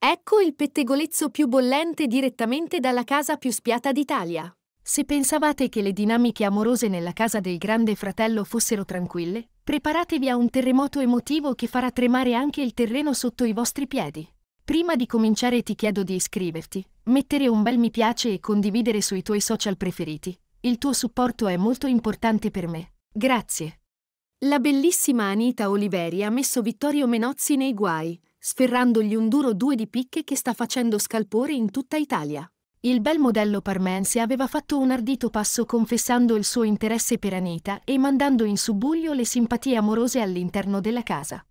Ecco il pettegolezzo più bollente direttamente dalla casa più spiata d'Italia. Se pensavate che le dinamiche amorose nella casa del grande fratello fossero tranquille, preparatevi a un terremoto emotivo che farà tremare anche il terreno sotto i vostri piedi. Prima di cominciare ti chiedo di iscriverti, mettere un bel mi piace e condividere sui tuoi social preferiti. Il tuo supporto è molto importante per me. Grazie. La bellissima Anita Oliveri ha messo Vittorio Menozzi nei guai, sferrandogli un duro due di picche che sta facendo scalpore in tutta Italia. Il bel modello parmense aveva fatto un ardito passo confessando il suo interesse per Anita e mandando in subbuglio le simpatie amorose all'interno della casa.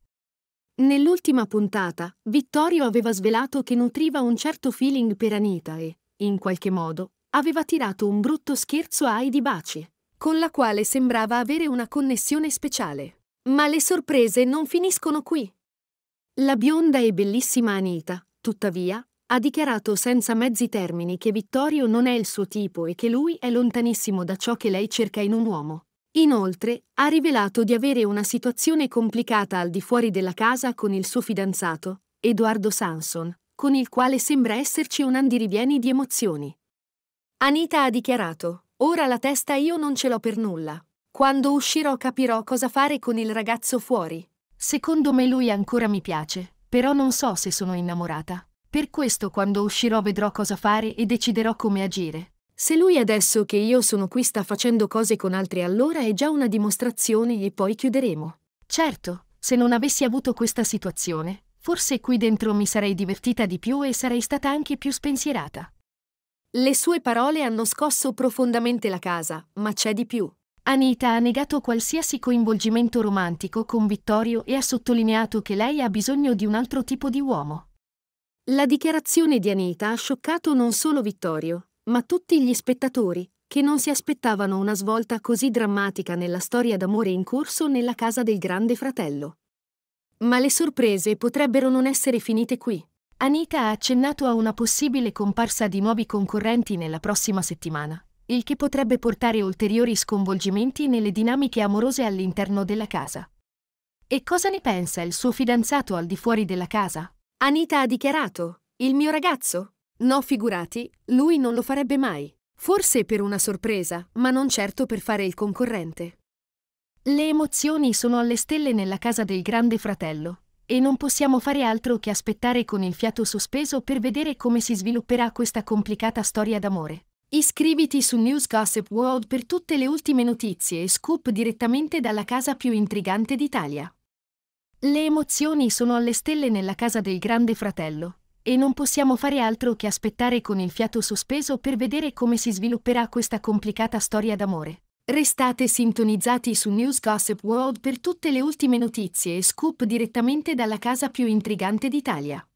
Nell'ultima puntata, Vittorio aveva svelato che nutriva un certo feeling per Anita e, in qualche modo, aveva tirato un brutto scherzo a Heidi Baci, con la quale sembrava avere una connessione speciale. Ma le sorprese non finiscono qui. La bionda e bellissima Anita, tuttavia, ha dichiarato senza mezzi termini che Vittorio non è il suo tipo e che lui è lontanissimo da ciò che lei cerca in un uomo. Inoltre, ha rivelato di avere una situazione complicata al di fuori della casa con il suo fidanzato, Edoardo Sanson, con il quale sembra esserci un andirivieni di emozioni. Anita ha dichiarato, ora la testa io non ce l'ho per nulla. Quando uscirò capirò cosa fare con il ragazzo fuori. Secondo me lui ancora mi piace, però non so se sono innamorata. Per questo quando uscirò vedrò cosa fare e deciderò come agire. Se lui adesso che io sono qui sta facendo cose con altri allora è già una dimostrazione e poi chiuderemo. Certo, se non avessi avuto questa situazione, forse qui dentro mi sarei divertita di più e sarei stata anche più spensierata. Le sue parole hanno scosso profondamente la casa, ma c'è di più. Anita ha negato qualsiasi coinvolgimento romantico con Vittorio e ha sottolineato che lei ha bisogno di un altro tipo di uomo. La dichiarazione di Anita ha scioccato non solo Vittorio, ma tutti gli spettatori, che non si aspettavano una svolta così drammatica nella storia d'amore in corso nella casa del grande fratello. Ma le sorprese potrebbero non essere finite qui. Anita ha accennato a una possibile comparsa di nuovi concorrenti nella prossima settimana il che potrebbe portare ulteriori sconvolgimenti nelle dinamiche amorose all'interno della casa. E cosa ne pensa il suo fidanzato al di fuori della casa? Anita ha dichiarato, il mio ragazzo? No, figurati, lui non lo farebbe mai. Forse per una sorpresa, ma non certo per fare il concorrente. Le emozioni sono alle stelle nella casa del grande fratello, e non possiamo fare altro che aspettare con il fiato sospeso per vedere come si svilupperà questa complicata storia d'amore. Iscriviti su News Gossip World per tutte le ultime notizie e scoop direttamente dalla casa più intrigante d'Italia. Le emozioni sono alle stelle nella casa del Grande Fratello e non possiamo fare altro che aspettare con il fiato sospeso per vedere come si svilupperà questa complicata storia d'amore. Restate sintonizzati su News Gossip World per tutte le ultime notizie e scoop direttamente dalla casa più intrigante d'Italia.